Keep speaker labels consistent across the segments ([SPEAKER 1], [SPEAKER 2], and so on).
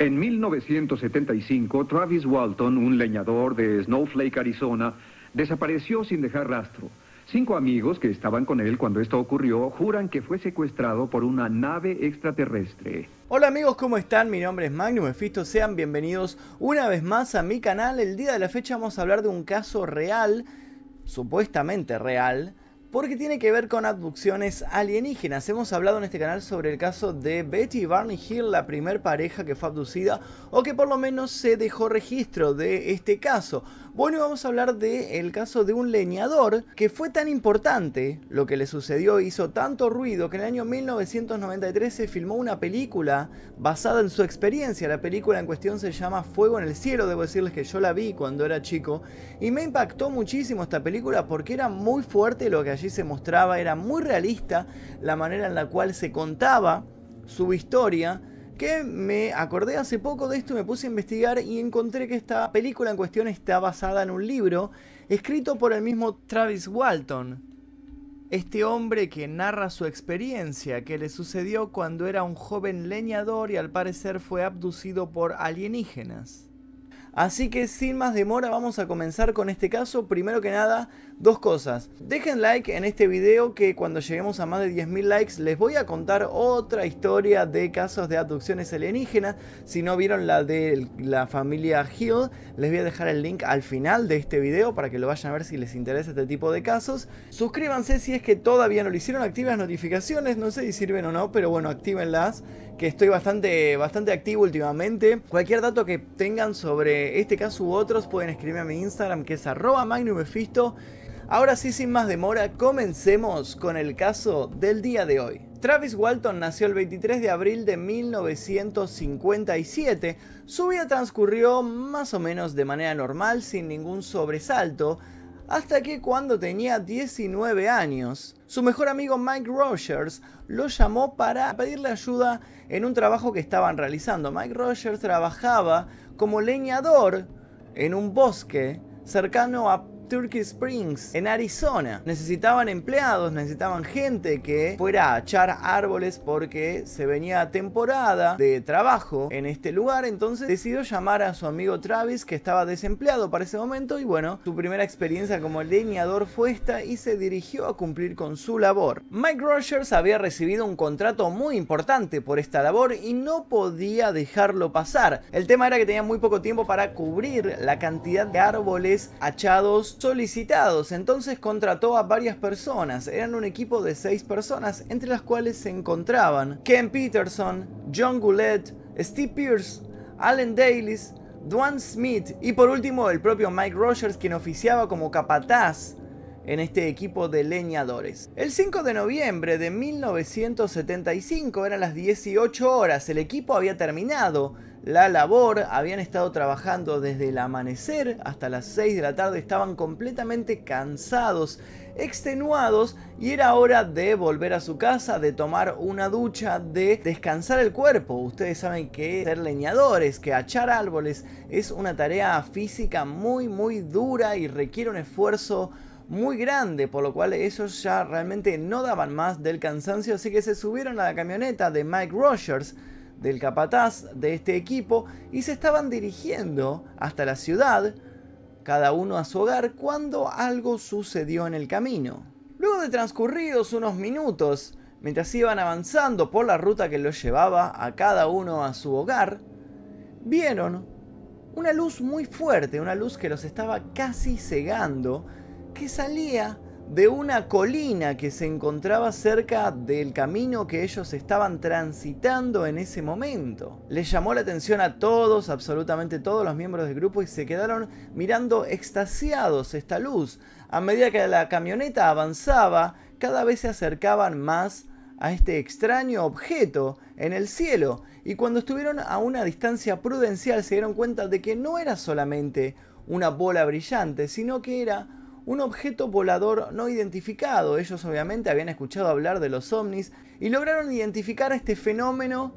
[SPEAKER 1] En 1975, Travis Walton, un leñador de Snowflake, Arizona, desapareció sin dejar rastro. Cinco amigos que estaban con él cuando esto ocurrió juran que fue secuestrado por una nave extraterrestre. Hola amigos, ¿cómo están? Mi nombre es Magnus Mefisto, sean bienvenidos una vez más a mi canal. El día de la fecha vamos a hablar de un caso real, supuestamente real, porque tiene que ver con abducciones alienígenas. Hemos hablado en este canal sobre el caso de Betty y Barney Hill, la primer pareja que fue abducida o que por lo menos se dejó registro de este caso. Bueno, vamos a hablar del el caso de un leñador que fue tan importante lo que le sucedió, hizo tanto ruido que en el año 1993 se filmó una película basada en su experiencia. La película en cuestión se llama Fuego en el Cielo, debo decirles que yo la vi cuando era chico y me impactó muchísimo esta película porque era muy fuerte lo que allí se mostraba, era muy realista la manera en la cual se contaba su historia que me acordé hace poco de esto, me puse a investigar y encontré que esta película en cuestión está basada en un libro escrito por el mismo Travis Walton, este hombre que narra su experiencia que le sucedió cuando era un joven leñador y al parecer fue abducido por alienígenas. Así que sin más demora vamos a comenzar con este caso. Primero que nada, Dos cosas, dejen like en este video que cuando lleguemos a más de 10.000 likes les voy a contar otra historia de casos de abducciones alienígenas. Si no vieron la de la familia Hill, les voy a dejar el link al final de este video para que lo vayan a ver si les interesa este tipo de casos. Suscríbanse si es que todavía no lo hicieron, activen las notificaciones, no sé si sirven o no, pero bueno, actívenlas que estoy bastante, bastante activo últimamente. Cualquier dato que tengan sobre este caso u otros pueden escribirme a mi Instagram que es arroba magnumefisto. Ahora sí, sin más demora, comencemos con el caso del día de hoy. Travis Walton nació el 23 de abril de 1957. Su vida transcurrió más o menos de manera normal, sin ningún sobresalto, hasta que cuando tenía 19 años, su mejor amigo Mike Rogers lo llamó para pedirle ayuda en un trabajo que estaban realizando. Mike Rogers trabajaba como leñador en un bosque cercano a Turkey Springs, en Arizona. Necesitaban empleados, necesitaban gente que fuera a achar árboles porque se venía temporada de trabajo en este lugar. Entonces decidió llamar a su amigo Travis que estaba desempleado para ese momento y bueno, su primera experiencia como leñador fue esta y se dirigió a cumplir con su labor. Mike Rogers había recibido un contrato muy importante por esta labor y no podía dejarlo pasar. El tema era que tenía muy poco tiempo para cubrir la cantidad de árboles achados solicitados, entonces contrató a varias personas, eran un equipo de seis personas, entre las cuales se encontraban Ken Peterson, John Goulet, Steve Pierce, Allen Daly, Dwan Smith y por último el propio Mike Rogers quien oficiaba como capataz en este equipo de leñadores. El 5 de noviembre de 1975 eran las 18 horas, el equipo había terminado la labor, habían estado trabajando desde el amanecer hasta las 6 de la tarde, estaban completamente cansados, extenuados y era hora de volver a su casa, de tomar una ducha, de descansar el cuerpo. Ustedes saben que ser leñadores, que achar árboles es una tarea física muy muy dura y requiere un esfuerzo muy grande, por lo cual ellos ya realmente no daban más del cansancio, así que se subieron a la camioneta de Mike Rogers del capataz de este equipo y se estaban dirigiendo hasta la ciudad, cada uno a su hogar, cuando algo sucedió en el camino. Luego de transcurridos unos minutos, mientras iban avanzando por la ruta que los llevaba a cada uno a su hogar, vieron una luz muy fuerte, una luz que los estaba casi cegando, que salía de una colina que se encontraba cerca del camino que ellos estaban transitando en ese momento. Les llamó la atención a todos, absolutamente todos los miembros del grupo y se quedaron mirando extasiados esta luz. A medida que la camioneta avanzaba, cada vez se acercaban más a este extraño objeto en el cielo y cuando estuvieron a una distancia prudencial se dieron cuenta de que no era solamente una bola brillante, sino que era un objeto volador no identificado. Ellos obviamente habían escuchado hablar de los ovnis y lograron identificar este fenómeno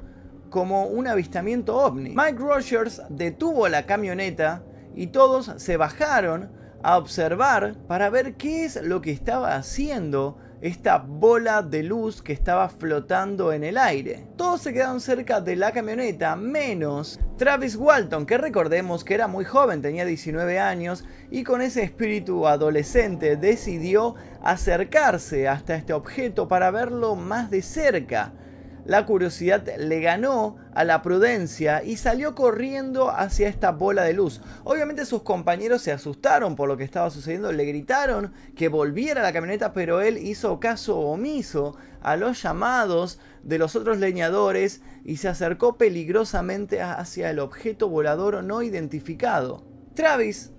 [SPEAKER 1] como un avistamiento ovni. Mike Rogers detuvo la camioneta y todos se bajaron a observar para ver qué es lo que estaba haciendo esta bola de luz que estaba flotando en el aire. Todos se quedaron cerca de la camioneta, menos Travis Walton, que recordemos que era muy joven, tenía 19 años, y con ese espíritu adolescente decidió acercarse hasta este objeto para verlo más de cerca la curiosidad le ganó a la prudencia y salió corriendo hacia esta bola de luz. Obviamente sus compañeros se asustaron por lo que estaba sucediendo, le gritaron que volviera a la camioneta, pero él hizo caso omiso a los llamados de los otros leñadores y se acercó peligrosamente hacia el objeto volador no identificado. Travis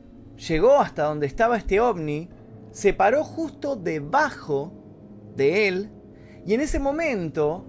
[SPEAKER 1] llegó hasta donde estaba este ovni, se paró justo debajo de él y en ese momento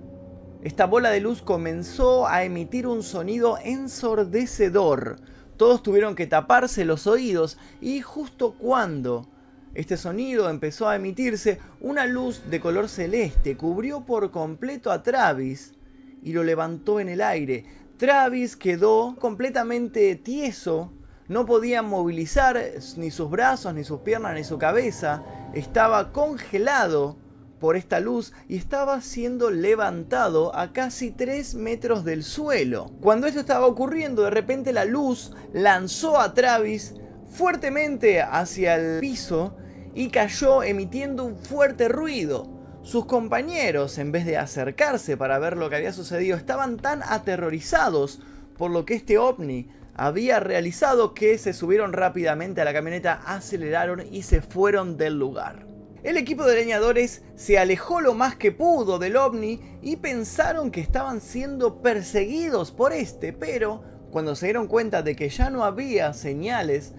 [SPEAKER 1] esta bola de luz comenzó a emitir un sonido ensordecedor. Todos tuvieron que taparse los oídos y justo cuando este sonido empezó a emitirse, una luz de color celeste cubrió por completo a Travis y lo levantó en el aire. Travis quedó completamente tieso, no podía movilizar ni sus brazos, ni sus piernas, ni su cabeza, estaba congelado por esta luz y estaba siendo levantado a casi 3 metros del suelo. Cuando esto estaba ocurriendo, de repente la luz lanzó a Travis fuertemente hacia el piso y cayó emitiendo un fuerte ruido. Sus compañeros, en vez de acercarse para ver lo que había sucedido, estaban tan aterrorizados por lo que este ovni había realizado que se subieron rápidamente a la camioneta, aceleraron y se fueron del lugar. El equipo de leñadores se alejó lo más que pudo del ovni y pensaron que estaban siendo perseguidos por este, pero cuando se dieron cuenta de que ya no había señales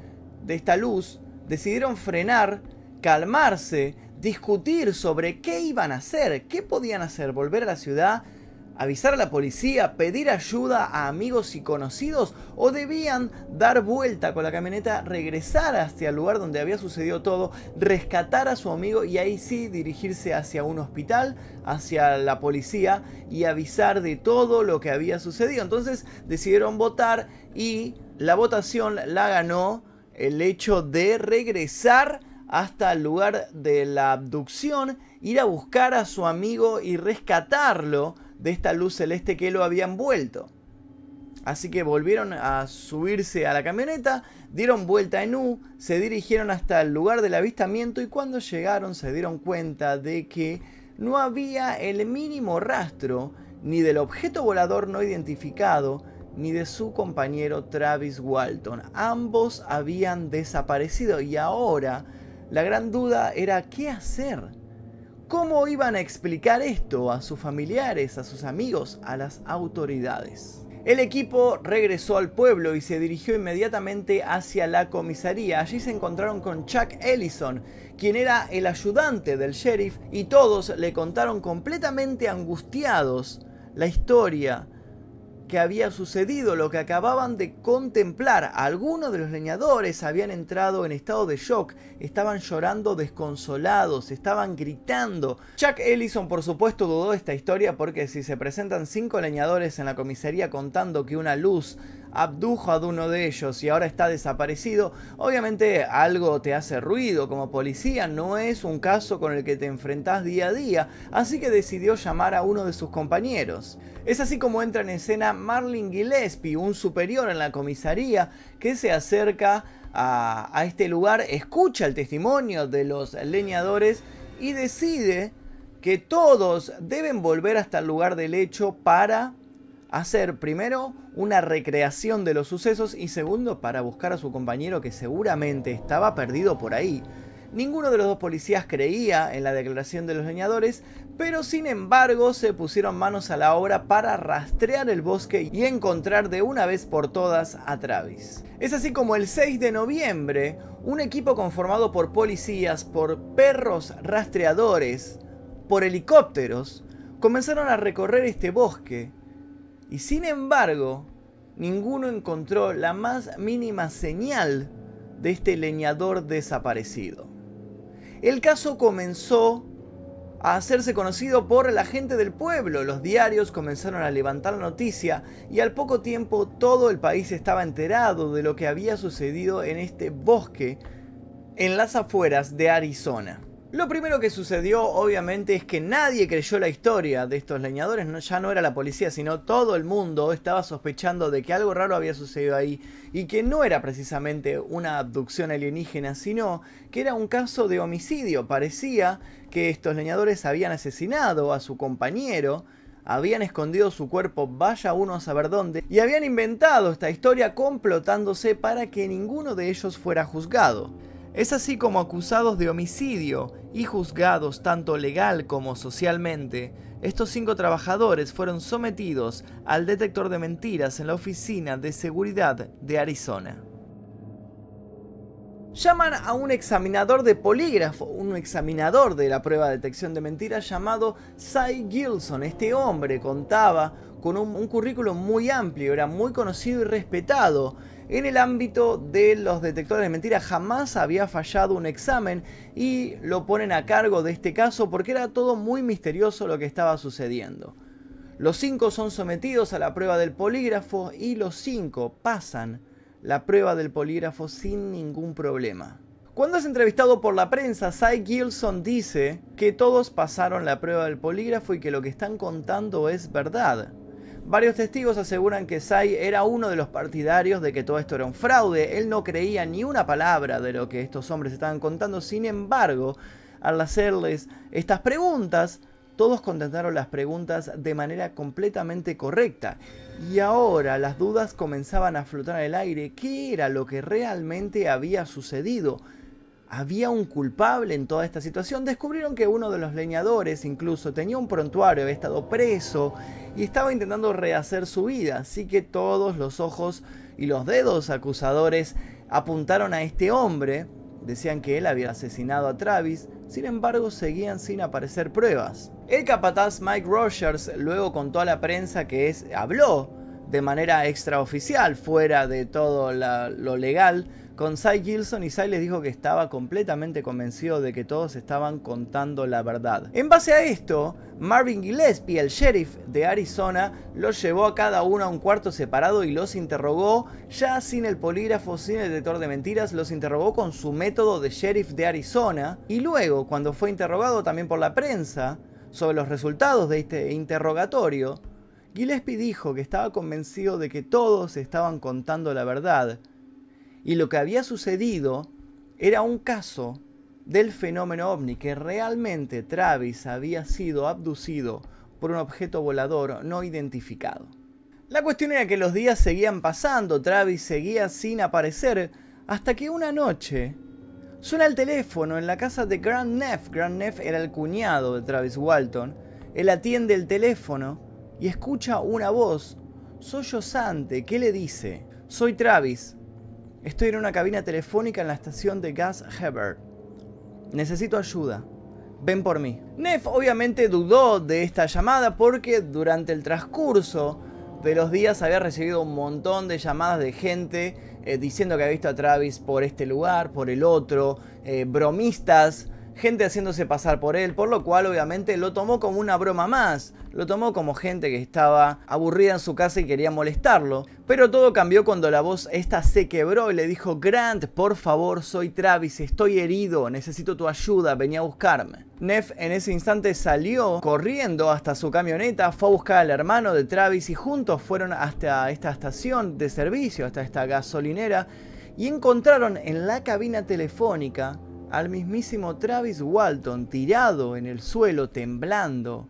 [SPEAKER 1] de esta luz, decidieron frenar, calmarse, discutir sobre qué iban a hacer, qué podían hacer, volver a la ciudad, avisar a la policía, pedir ayuda a amigos y conocidos o debían dar vuelta con la camioneta, regresar hacia el lugar donde había sucedido todo, rescatar a su amigo y ahí sí dirigirse hacia un hospital, hacia la policía y avisar de todo lo que había sucedido. Entonces decidieron votar y la votación la ganó el hecho de regresar hasta el lugar de la abducción, ir a buscar a su amigo y rescatarlo de esta luz celeste que lo habían vuelto. Así que volvieron a subirse a la camioneta, dieron vuelta en U, se dirigieron hasta el lugar del avistamiento y cuando llegaron se dieron cuenta de que no había el mínimo rastro ni del objeto volador no identificado ni de su compañero Travis Walton. Ambos habían desaparecido y ahora la gran duda era qué hacer. ¿Cómo iban a explicar esto a sus familiares, a sus amigos, a las autoridades? El equipo regresó al pueblo y se dirigió inmediatamente hacia la comisaría. Allí se encontraron con Chuck Ellison, quien era el ayudante del sheriff, y todos le contaron completamente angustiados la historia que había sucedido, lo que acababan de contemplar. Algunos de los leñadores habían entrado en estado de shock, estaban llorando desconsolados, estaban gritando. Chuck Ellison por supuesto dudó de esta historia porque si se presentan cinco leñadores en la comisaría contando que una luz abdujo a uno de ellos y ahora está desaparecido, obviamente algo te hace ruido como policía, no es un caso con el que te enfrentás día a día, así que decidió llamar a uno de sus compañeros. Es así como entra en escena Marlin Gillespie, un superior en la comisaría, que se acerca a, a este lugar, escucha el testimonio de los leñadores y decide que todos deben volver hasta el lugar del hecho para hacer primero una recreación de los sucesos y segundo para buscar a su compañero que seguramente estaba perdido por ahí. Ninguno de los dos policías creía en la declaración de los leñadores, pero sin embargo se pusieron manos a la obra para rastrear el bosque y encontrar de una vez por todas a Travis. Es así como el 6 de noviembre, un equipo conformado por policías, por perros rastreadores, por helicópteros, comenzaron a recorrer este bosque y sin embargo, ninguno encontró la más mínima señal de este leñador desaparecido. El caso comenzó a hacerse conocido por la gente del pueblo. Los diarios comenzaron a levantar noticia y al poco tiempo todo el país estaba enterado de lo que había sucedido en este bosque en las afueras de Arizona. Lo primero que sucedió obviamente es que nadie creyó la historia de estos leñadores, ya no era la policía, sino todo el mundo estaba sospechando de que algo raro había sucedido ahí y que no era precisamente una abducción alienígena, sino que era un caso de homicidio. Parecía que estos leñadores habían asesinado a su compañero, habían escondido su cuerpo vaya uno a saber dónde y habían inventado esta historia complotándose para que ninguno de ellos fuera juzgado. Es así como acusados de homicidio y juzgados tanto legal como socialmente, estos cinco trabajadores fueron sometidos al detector de mentiras en la Oficina de Seguridad de Arizona. Llaman a un examinador de polígrafo, un examinador de la prueba de detección de mentiras llamado Cy Gilson. Este hombre contaba con un, un currículum muy amplio, era muy conocido y respetado en el ámbito de los detectores de mentiras jamás había fallado un examen y lo ponen a cargo de este caso porque era todo muy misterioso lo que estaba sucediendo. Los cinco son sometidos a la prueba del polígrafo y los cinco pasan la prueba del polígrafo sin ningún problema. Cuando es entrevistado por la prensa, Cy Gilson dice que todos pasaron la prueba del polígrafo y que lo que están contando es verdad. Varios testigos aseguran que Sai era uno de los partidarios de que todo esto era un fraude, él no creía ni una palabra de lo que estos hombres estaban contando, sin embargo, al hacerles estas preguntas, todos contestaron las preguntas de manera completamente correcta. Y ahora las dudas comenzaban a flotar en el aire. ¿Qué era lo que realmente había sucedido? había un culpable en toda esta situación, descubrieron que uno de los leñadores incluso tenía un prontuario, había estado preso y estaba intentando rehacer su vida, así que todos los ojos y los dedos acusadores apuntaron a este hombre, decían que él había asesinado a Travis, sin embargo seguían sin aparecer pruebas. El capataz Mike Rogers luego contó a la prensa que es, habló de manera extraoficial, fuera de todo lo legal, con Sai Gilson y Sai les dijo que estaba completamente convencido de que todos estaban contando la verdad. En base a esto, Marvin Gillespie, el sheriff de Arizona, los llevó a cada uno a un cuarto separado y los interrogó, ya sin el polígrafo, sin el detector de mentiras, los interrogó con su método de sheriff de Arizona y luego, cuando fue interrogado también por la prensa sobre los resultados de este interrogatorio, Gillespie dijo que estaba convencido de que todos estaban contando la verdad y lo que había sucedido era un caso del fenómeno ovni, que realmente Travis había sido abducido por un objeto volador no identificado. La cuestión era que los días seguían pasando, Travis seguía sin aparecer, hasta que una noche suena el teléfono en la casa de Grand Neff. Grand Neff era el cuñado de Travis Walton. Él atiende el teléfono y escucha una voz sollozante que le dice, soy Travis, estoy en una cabina telefónica en la estación de Gas Hebert necesito ayuda, ven por mí. Neff obviamente dudó de esta llamada porque durante el transcurso de los días había recibido un montón de llamadas de gente eh, diciendo que había visto a Travis por este lugar, por el otro, eh, bromistas gente haciéndose pasar por él, por lo cual obviamente lo tomó como una broma más, lo tomó como gente que estaba aburrida en su casa y quería molestarlo, pero todo cambió cuando la voz esta se quebró y le dijo, Grant, por favor, soy Travis, estoy herido, necesito tu ayuda, venía a buscarme. Neff en ese instante salió corriendo hasta su camioneta, fue a buscar al hermano de Travis y juntos fueron hasta esta estación de servicio, hasta esta gasolinera, y encontraron en la cabina telefónica al mismísimo Travis Walton tirado en el suelo temblando,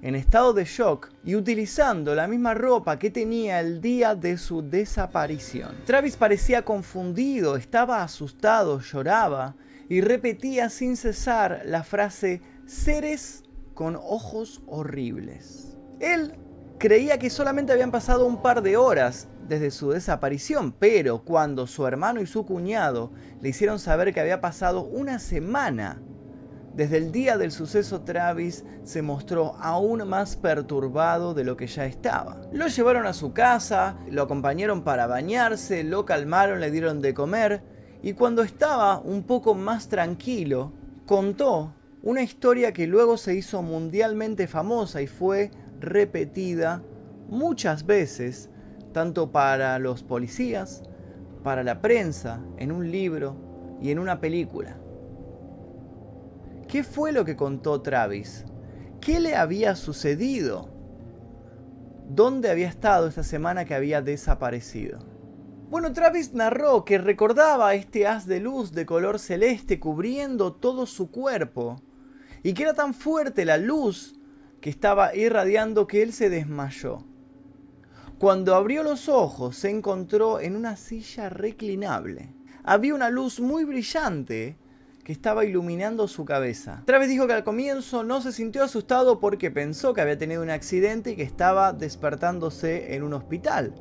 [SPEAKER 1] en estado de shock y utilizando la misma ropa que tenía el día de su desaparición. Travis parecía confundido, estaba asustado, lloraba y repetía sin cesar la frase seres con ojos horribles. Él creía que solamente habían pasado un par de horas desde su desaparición, pero cuando su hermano y su cuñado le hicieron saber que había pasado una semana desde el día del suceso, Travis se mostró aún más perturbado de lo que ya estaba. Lo llevaron a su casa, lo acompañaron para bañarse, lo calmaron, le dieron de comer y cuando estaba un poco más tranquilo, contó una historia que luego se hizo mundialmente famosa y fue repetida muchas veces, tanto para los policías, para la prensa, en un libro y en una película. ¿Qué fue lo que contó Travis? ¿Qué le había sucedido? ¿Dónde había estado esa semana que había desaparecido? Bueno, Travis narró que recordaba este haz de luz de color celeste cubriendo todo su cuerpo y que era tan fuerte la luz que estaba irradiando que él se desmayó. Cuando abrió los ojos se encontró en una silla reclinable. Había una luz muy brillante que estaba iluminando su cabeza. Travis dijo que al comienzo no se sintió asustado porque pensó que había tenido un accidente y que estaba despertándose en un hospital.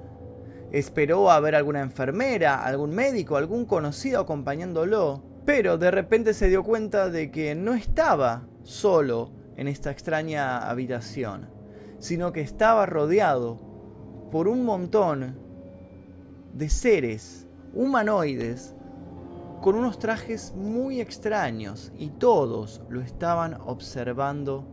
[SPEAKER 1] Esperó a ver alguna enfermera, algún médico, algún conocido acompañándolo, pero de repente se dio cuenta de que no estaba solo en esta extraña habitación, sino que estaba rodeado por un montón de seres humanoides con unos trajes muy extraños y todos lo estaban observando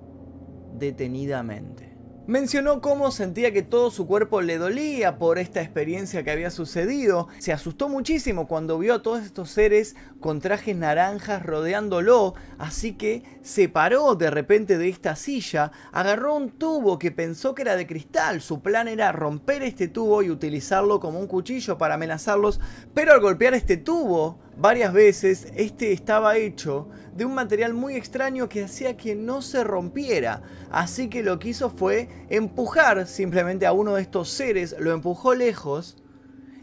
[SPEAKER 1] detenidamente. Mencionó cómo sentía que todo su cuerpo le dolía por esta experiencia que había sucedido. Se asustó muchísimo cuando vio a todos estos seres con trajes naranjas rodeándolo, así que se paró de repente de esta silla, agarró un tubo que pensó que era de cristal. Su plan era romper este tubo y utilizarlo como un cuchillo para amenazarlos, pero al golpear este tubo, Varias veces este estaba hecho de un material muy extraño que hacía que no se rompiera, así que lo que hizo fue empujar simplemente a uno de estos seres, lo empujó lejos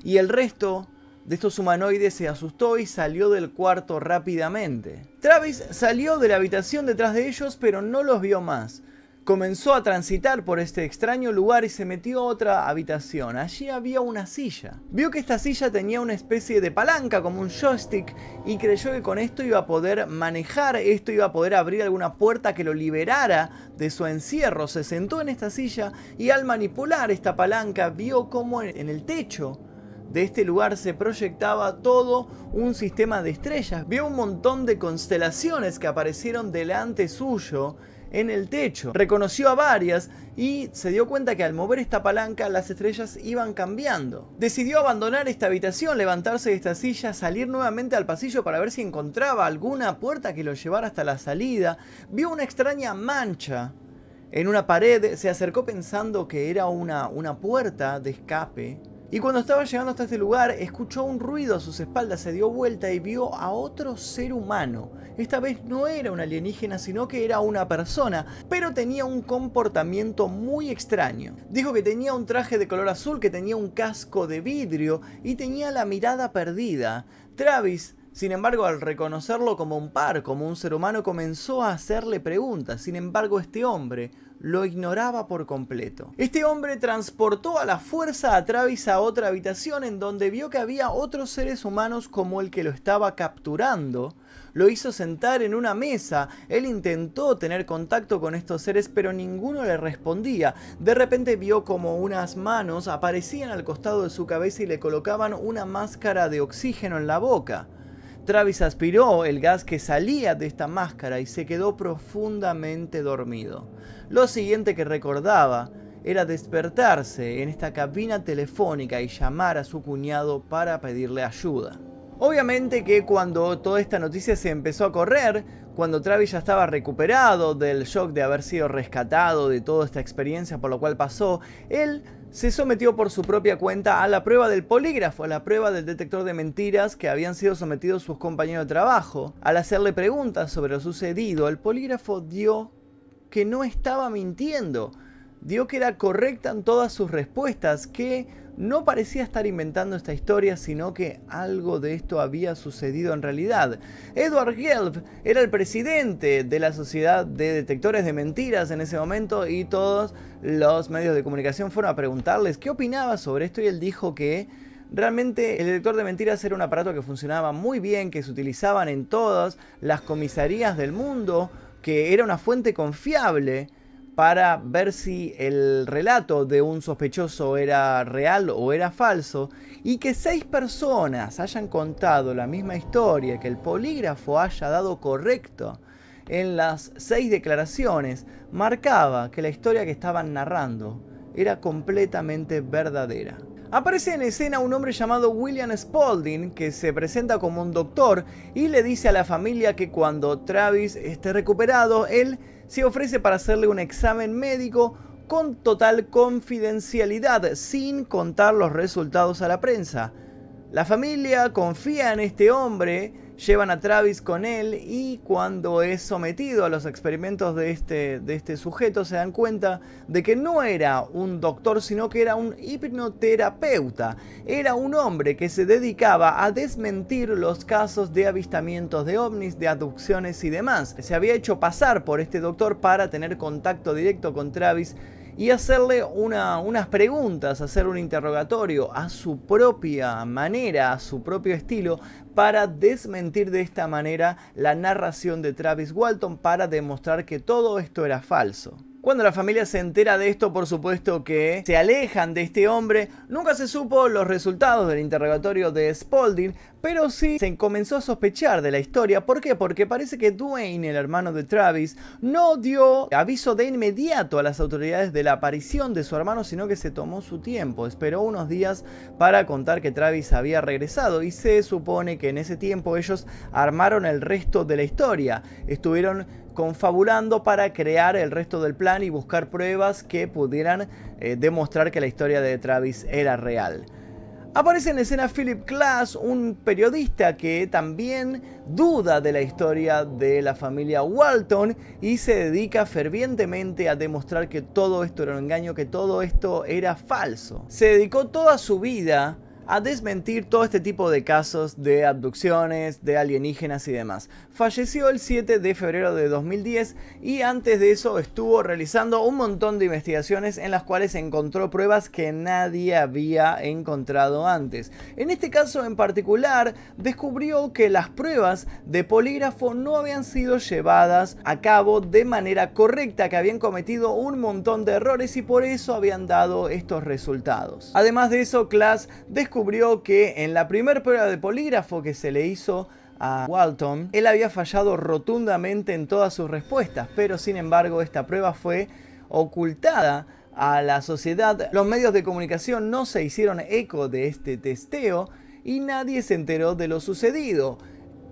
[SPEAKER 1] y el resto de estos humanoides se asustó y salió del cuarto rápidamente. Travis salió de la habitación detrás de ellos pero no los vio más. Comenzó a transitar por este extraño lugar y se metió a otra habitación. Allí había una silla. Vio que esta silla tenía una especie de palanca, como un joystick, y creyó que con esto iba a poder manejar, esto iba a poder abrir alguna puerta que lo liberara de su encierro. Se sentó en esta silla y al manipular esta palanca vio como en el techo de este lugar se proyectaba todo un sistema de estrellas. Vio un montón de constelaciones que aparecieron delante suyo en el techo. Reconoció a varias y se dio cuenta que al mover esta palanca las estrellas iban cambiando. Decidió abandonar esta habitación, levantarse de esta silla, salir nuevamente al pasillo para ver si encontraba alguna puerta que lo llevara hasta la salida. Vio una extraña mancha en una pared, se acercó pensando que era una, una puerta de escape y cuando estaba llegando hasta este lugar, escuchó un ruido a sus espaldas, se dio vuelta y vio a otro ser humano. Esta vez no era un alienígena, sino que era una persona, pero tenía un comportamiento muy extraño. Dijo que tenía un traje de color azul, que tenía un casco de vidrio y tenía la mirada perdida. Travis sin embargo, al reconocerlo como un par, como un ser humano, comenzó a hacerle preguntas. Sin embargo, este hombre lo ignoraba por completo. Este hombre transportó a la fuerza a Travis a otra habitación en donde vio que había otros seres humanos como el que lo estaba capturando. Lo hizo sentar en una mesa, él intentó tener contacto con estos seres pero ninguno le respondía. De repente vio como unas manos aparecían al costado de su cabeza y le colocaban una máscara de oxígeno en la boca. Travis aspiró el gas que salía de esta máscara y se quedó profundamente dormido. Lo siguiente que recordaba era despertarse en esta cabina telefónica y llamar a su cuñado para pedirle ayuda. Obviamente que cuando toda esta noticia se empezó a correr, cuando Travis ya estaba recuperado del shock de haber sido rescatado de toda esta experiencia por lo cual pasó, él se sometió por su propia cuenta a la prueba del polígrafo, a la prueba del detector de mentiras que habían sido sometidos sus compañeros de trabajo. Al hacerle preguntas sobre lo sucedido, el polígrafo dio que no estaba mintiendo, dio que era correcta en todas sus respuestas, que no parecía estar inventando esta historia, sino que algo de esto había sucedido en realidad. Edward Gelf era el presidente de la Sociedad de Detectores de Mentiras en ese momento y todos los medios de comunicación fueron a preguntarles qué opinaba sobre esto y él dijo que Realmente el detector de mentiras era un aparato que funcionaba muy bien, que se utilizaban en todas las comisarías del mundo, que era una fuente confiable para ver si el relato de un sospechoso era real o era falso y que seis personas hayan contado la misma historia que el polígrafo haya dado correcto en las seis declaraciones marcaba que la historia que estaban narrando era completamente verdadera. Aparece en escena un hombre llamado William Spaulding que se presenta como un doctor y le dice a la familia que cuando Travis esté recuperado, él se ofrece para hacerle un examen médico con total confidencialidad, sin contar los resultados a la prensa. La familia confía en este hombre llevan a Travis con él y cuando es sometido a los experimentos de este, de este sujeto se dan cuenta de que no era un doctor sino que era un hipnoterapeuta, era un hombre que se dedicaba a desmentir los casos de avistamientos de ovnis, de abducciones y demás. Se había hecho pasar por este doctor para tener contacto directo con Travis y hacerle unas preguntas, hacer un interrogatorio a su propia manera, a su propio estilo, para desmentir de esta manera la narración de Travis Walton para demostrar que todo esto era falso. Cuando la familia se entera de esto, por supuesto que se alejan de este hombre. Nunca se supo los resultados del interrogatorio de Spalding, pero sí se comenzó a sospechar de la historia. ¿Por qué? Porque parece que Dwayne, el hermano de Travis, no dio aviso de inmediato a las autoridades de la aparición de su hermano, sino que se tomó su tiempo. Esperó unos días para contar que Travis había regresado y se supone que en ese tiempo ellos armaron el resto de la historia. Estuvieron confabulando para crear el resto del plan y buscar pruebas que pudieran eh, demostrar que la historia de Travis era real. Aparece en escena Philip Glass, un periodista que también duda de la historia de la familia Walton y se dedica fervientemente a demostrar que todo esto era un engaño, que todo esto era falso. Se dedicó toda su vida a desmentir todo este tipo de casos de abducciones, de alienígenas y demás. Falleció el 7 de febrero de 2010 y antes de eso estuvo realizando un montón de investigaciones en las cuales encontró pruebas que nadie había encontrado antes. En este caso en particular, descubrió que las pruebas de polígrafo no habían sido llevadas a cabo de manera correcta, que habían cometido un montón de errores y por eso habían dado estos resultados. Además de eso, class descubrió descubrió que en la primera prueba de polígrafo que se le hizo a Walton, él había fallado rotundamente en todas sus respuestas, pero sin embargo esta prueba fue ocultada a la sociedad. Los medios de comunicación no se hicieron eco de este testeo y nadie se enteró de lo sucedido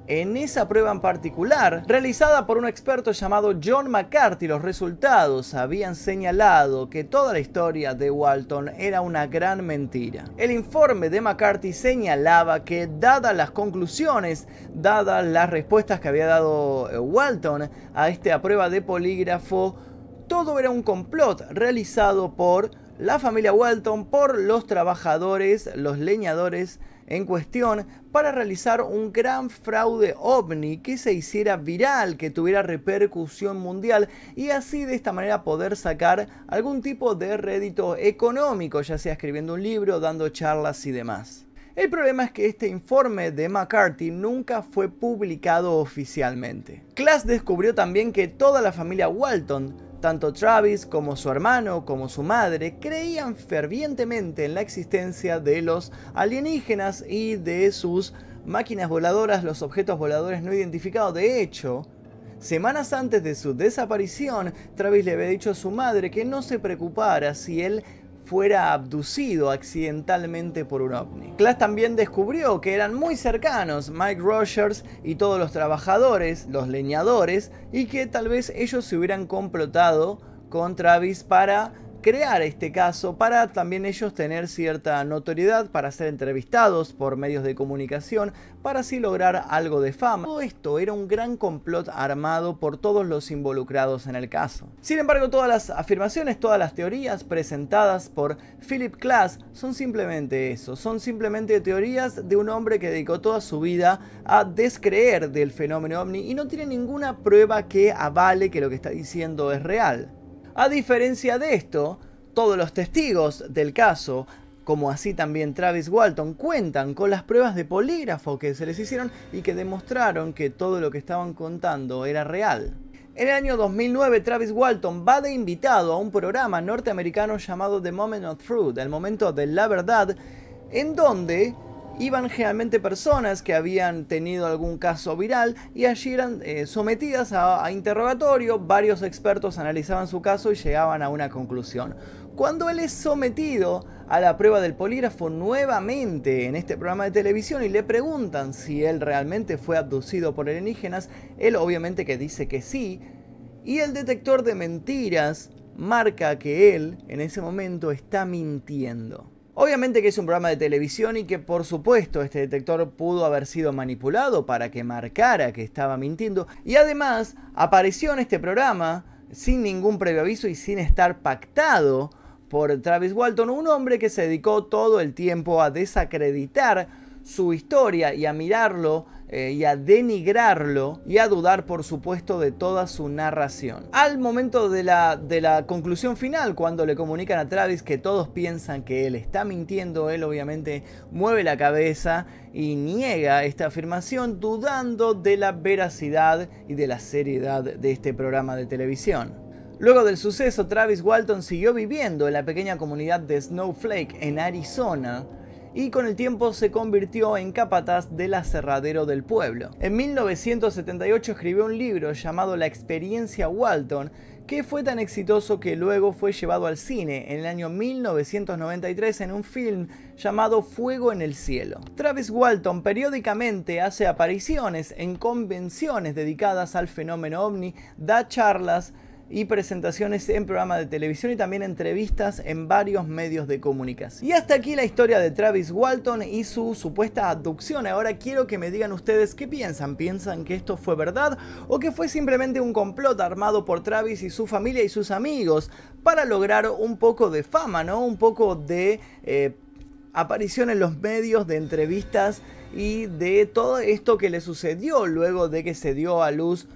[SPEAKER 1] en esa prueba en particular, realizada por un experto llamado John McCarthy, los resultados habían señalado que toda la historia de Walton era una gran mentira. El informe de McCarthy señalaba que, dadas las conclusiones, dadas las respuestas que había dado eh, Walton a esta prueba de polígrafo, todo era un complot realizado por la familia Walton, por los trabajadores, los leñadores en cuestión para realizar un gran fraude ovni que se hiciera viral, que tuviera repercusión mundial y así de esta manera poder sacar algún tipo de rédito económico, ya sea escribiendo un libro, dando charlas y demás. El problema es que este informe de McCarthy nunca fue publicado oficialmente. Class descubrió también que toda la familia Walton tanto Travis como su hermano como su madre creían fervientemente en la existencia de los alienígenas y de sus máquinas voladoras, los objetos voladores no identificados. De hecho, semanas antes de su desaparición, Travis le había dicho a su madre que no se preocupara si él fuera abducido accidentalmente por un ovni. Class también descubrió que eran muy cercanos Mike Rogers y todos los trabajadores, los leñadores, y que tal vez ellos se hubieran complotado con Travis para crear este caso para también ellos tener cierta notoriedad, para ser entrevistados por medios de comunicación, para así lograr algo de fama. Todo esto era un gran complot armado por todos los involucrados en el caso. Sin embargo, todas las afirmaciones, todas las teorías presentadas por Philip Klass son simplemente eso, son simplemente teorías de un hombre que dedicó toda su vida a descreer del fenómeno ovni y no tiene ninguna prueba que avale que lo que está diciendo es real. A diferencia de esto, todos los testigos del caso, como así también Travis Walton, cuentan con las pruebas de polígrafo que se les hicieron y que demostraron que todo lo que estaban contando era real. En el año 2009, Travis Walton va de invitado a un programa norteamericano llamado The Moment of Truth, el momento de la verdad, en donde iban generalmente personas que habían tenido algún caso viral y allí eran eh, sometidas a, a interrogatorio, varios expertos analizaban su caso y llegaban a una conclusión. Cuando él es sometido a la prueba del polígrafo nuevamente en este programa de televisión y le preguntan si él realmente fue abducido por alienígenas, él obviamente que dice que sí, y el detector de mentiras marca que él en ese momento está mintiendo. Obviamente que es un programa de televisión y que por supuesto este detector pudo haber sido manipulado para que marcara que estaba mintiendo y además apareció en este programa sin ningún previo aviso y sin estar pactado por Travis Walton, un hombre que se dedicó todo el tiempo a desacreditar su historia y a mirarlo eh, y a denigrarlo y a dudar por supuesto de toda su narración. Al momento de la, de la conclusión final, cuando le comunican a Travis que todos piensan que él está mintiendo, él obviamente mueve la cabeza y niega esta afirmación dudando de la veracidad y de la seriedad de este programa de televisión. Luego del suceso, Travis Walton siguió viviendo en la pequeña comunidad de Snowflake en Arizona, y con el tiempo se convirtió en capataz del aserradero del pueblo. En 1978 escribió un libro llamado La experiencia Walton, que fue tan exitoso que luego fue llevado al cine en el año 1993 en un film llamado Fuego en el Cielo. Travis Walton periódicamente hace apariciones en convenciones dedicadas al fenómeno ovni, da charlas, y presentaciones en programas de televisión y también entrevistas en varios medios de comunicación. Y hasta aquí la historia de Travis Walton y su supuesta abducción. Ahora quiero que me digan ustedes qué piensan. ¿Piensan que esto fue verdad o que fue simplemente un complot armado por Travis y su familia y sus amigos para lograr un poco de fama, ¿no? Un poco de eh, aparición en los medios, de entrevistas y de todo esto que le sucedió luego de que se dio a luz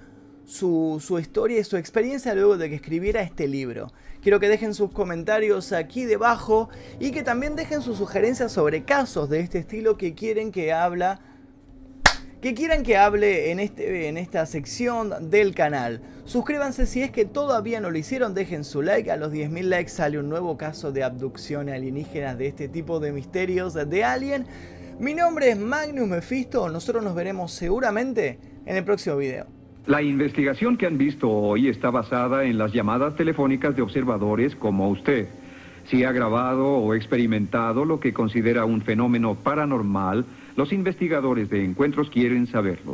[SPEAKER 1] su, historia y su experiencia luego de que escribiera este libro. Quiero que dejen sus comentarios aquí debajo y que también dejen sus sugerencias sobre casos de este estilo que quieren que que quieran que hable en, este, en esta sección del canal. Suscríbanse si es que todavía no lo hicieron, dejen su like, a los 10.000 likes sale un nuevo caso de abducción alienígena de este tipo de misterios de alien. Mi nombre es Magnus Mephisto, nosotros nos veremos seguramente en el próximo video. La investigación que han visto hoy está basada en las llamadas telefónicas de observadores como usted. Si ha grabado o experimentado lo que considera un fenómeno paranormal, los investigadores de encuentros quieren saberlo.